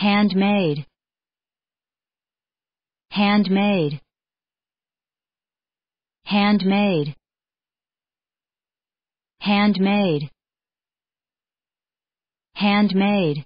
handmade handmade handmade handmade handmade